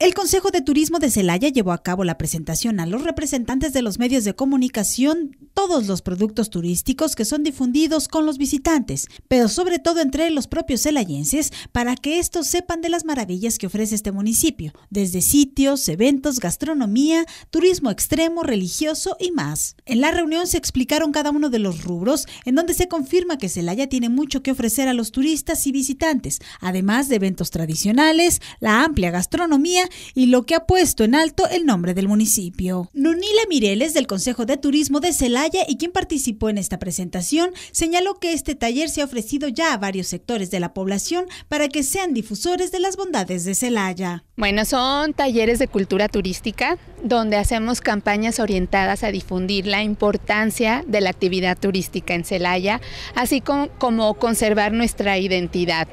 El Consejo de Turismo de Celaya llevó a cabo la presentación a los representantes de los medios de comunicación todos los productos turísticos que son difundidos con los visitantes, pero sobre todo entre los propios celayenses, para que estos sepan de las maravillas que ofrece este municipio, desde sitios, eventos, gastronomía, turismo extremo, religioso y más. En la reunión se explicaron cada uno de los rubros, en donde se confirma que Celaya tiene mucho que ofrecer a los turistas y visitantes, además de eventos tradicionales, la amplia gastronomía y lo que ha puesto en alto el nombre del municipio. Nunila Mireles del Consejo de Turismo de Celaya y quien participó en esta presentación señaló que este taller se ha ofrecido ya a varios sectores de la población para que sean difusores de las bondades de Celaya. Bueno, son talleres de cultura turística donde hacemos campañas orientadas a difundir la importancia de la actividad turística en Celaya, así como, conservar nuestra identidad.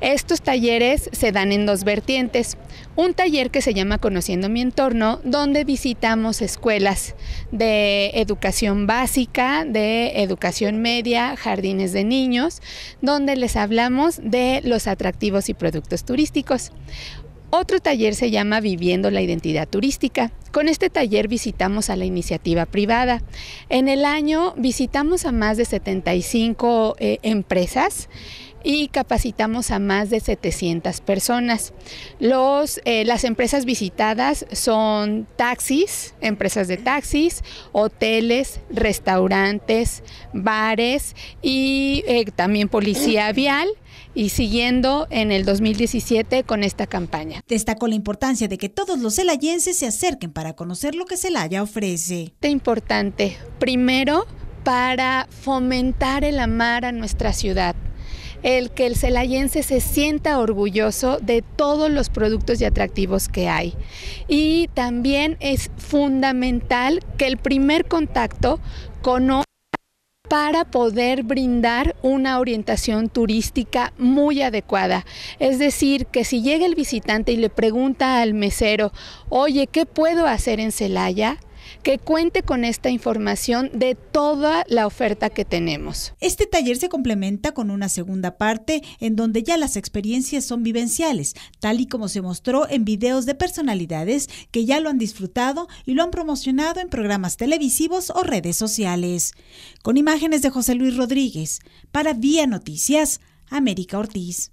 Estos talleres se dan en dos vertientes. Un taller que se llama Conociendo mi entorno, donde visitamos escuelas de educación básica, de educación media, jardines de niños, donde les hablamos de los atractivos y productos turísticos. Otro taller se llama Viviendo la Identidad Turística. Con este taller visitamos a la iniciativa privada. En el año visitamos a más de 75 eh, empresas y capacitamos a más de 700 personas. Los, eh, las empresas visitadas son taxis, empresas de taxis, hoteles, restaurantes, bares y eh, también policía vial y siguiendo en el 2017 con esta campaña. Destacó la importancia de que todos los celayenses se acerquen para conocer lo que Celaya ofrece. Es importante, primero, para fomentar el amar a nuestra ciudad el que el celayense se sienta orgulloso de todos los productos y atractivos que hay. Y también es fundamental que el primer contacto conozca para poder brindar una orientación turística muy adecuada. Es decir, que si llega el visitante y le pregunta al mesero, oye, ¿qué puedo hacer en Celaya? que cuente con esta información de toda la oferta que tenemos. Este taller se complementa con una segunda parte en donde ya las experiencias son vivenciales, tal y como se mostró en videos de personalidades que ya lo han disfrutado y lo han promocionado en programas televisivos o redes sociales. Con imágenes de José Luis Rodríguez, para Vía Noticias, América Ortiz.